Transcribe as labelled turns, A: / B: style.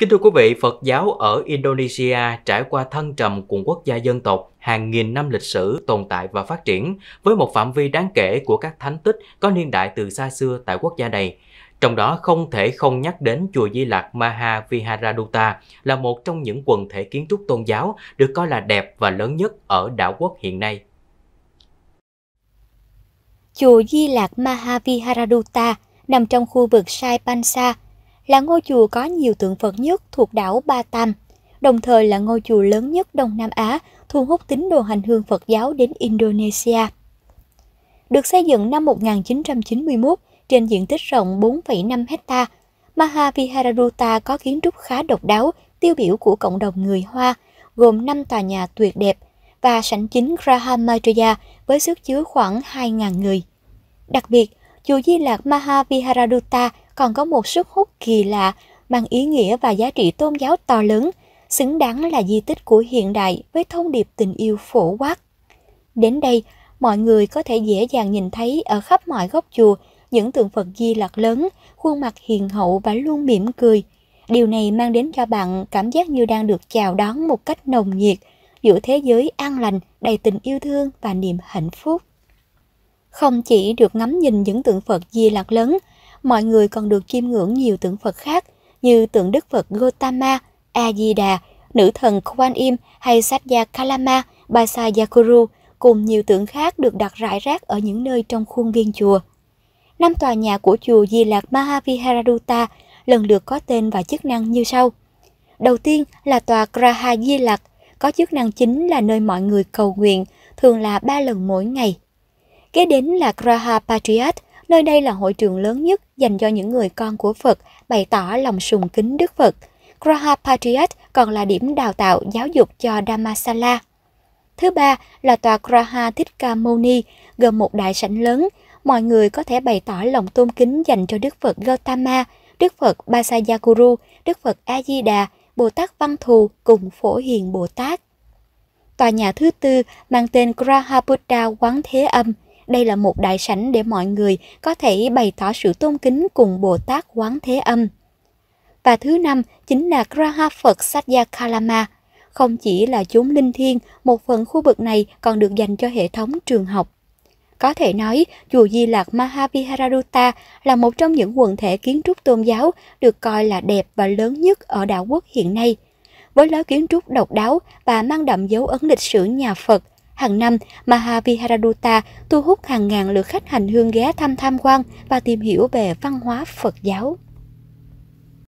A: Kính thưa quý vị, Phật giáo ở Indonesia trải qua thăng trầm cùng quốc gia dân tộc hàng nghìn năm lịch sử tồn tại và phát triển với một phạm vi đáng kể của các thánh tích có niên đại từ xa xưa tại quốc gia này. Trong đó không thể không nhắc đến chùa Di Lặc Maha Viharaduta là một trong những quần thể kiến trúc tôn giáo được coi là đẹp và lớn nhất ở đảo quốc hiện nay.
B: Chùa Di Lặc Mahaviharaduta nằm trong khu vực Sai Pansa, là ngôi chùa có nhiều tượng Phật nhất thuộc đảo Ba Tam, đồng thời là ngôi chùa lớn nhất Đông Nam Á thu hút tín đồ hành hương Phật giáo đến Indonesia. Được xây dựng năm 1991 trên diện tích rộng 4,5 hecta, Mahavihararuta có kiến trúc khá độc đáo, tiêu biểu của cộng đồng người Hoa, gồm 5 tòa nhà tuyệt đẹp và sảnh chính Grahamajaya với sức chứa khoảng 2.000 người. Đặc biệt, chùa Di Lạc Mahaviharaduta còn có một sức hút kỳ lạ mang ý nghĩa và giá trị tôn giáo to lớn, xứng đáng là di tích của hiện đại với thông điệp tình yêu phổ quát. Đến đây, mọi người có thể dễ dàng nhìn thấy ở khắp mọi góc chùa những tượng Phật Di lạc lớn, khuôn mặt hiền hậu và luôn mỉm cười. Điều này mang đến cho bạn cảm giác như đang được chào đón một cách nồng nhiệt giữa thế giới an lành, đầy tình yêu thương và niềm hạnh phúc. Không chỉ được ngắm nhìn những tượng Phật Di lạc lớn, mọi người còn được chiêm ngưỡng nhiều tượng Phật khác như tượng Đức Phật Gotama, A-di-đà, nữ thần Quan Im hay sát gia Kalama, Basa Yakuru cùng nhiều tượng khác được đặt rải rác ở những nơi trong khuôn viên chùa. Năm tòa nhà của chùa Di Lạc Mahaviharaduta lần lượt có tên và chức năng như sau. Đầu tiên là tòa Graha Di Lạc, có chức năng chính là nơi mọi người cầu nguyện, thường là ba lần mỗi ngày. Kế đến là Graha Patriot, Nơi đây là hội trường lớn nhất dành cho những người con của Phật, bày tỏ lòng sùng kính Đức Phật. Graha Patriat còn là điểm đào tạo giáo dục cho Dhammasala. Thứ ba là tòa Graha Thích Moni, gồm một đại sảnh lớn. Mọi người có thể bày tỏ lòng tôn kính dành cho Đức Phật Gautama, Đức Phật Basayaguru, Đức Phật a Bồ Tát Văn Thù cùng Phổ Hiền Bồ Tát. Tòa nhà thứ tư mang tên Graha Buddha Quán Thế Âm – đây là một đại sảnh để mọi người có thể bày tỏ sự tôn kính cùng Bồ Tát Quán Thế Âm. Và thứ năm chính là Graha Phật Satya Kalama. Không chỉ là chốn linh thiêng, một phần khu vực này còn được dành cho hệ thống trường học. Có thể nói, chùa Di Lạc Mahaviharaduta là một trong những quần thể kiến trúc tôn giáo được coi là đẹp và lớn nhất ở đảo quốc hiện nay. Với lối kiến trúc độc đáo và mang đậm dấu ấn lịch sử nhà Phật – Hàng năm, Mahaviharadutta thu hút hàng ngàn lượt khách hành hương ghé thăm tham quan và tìm hiểu về văn hóa Phật giáo.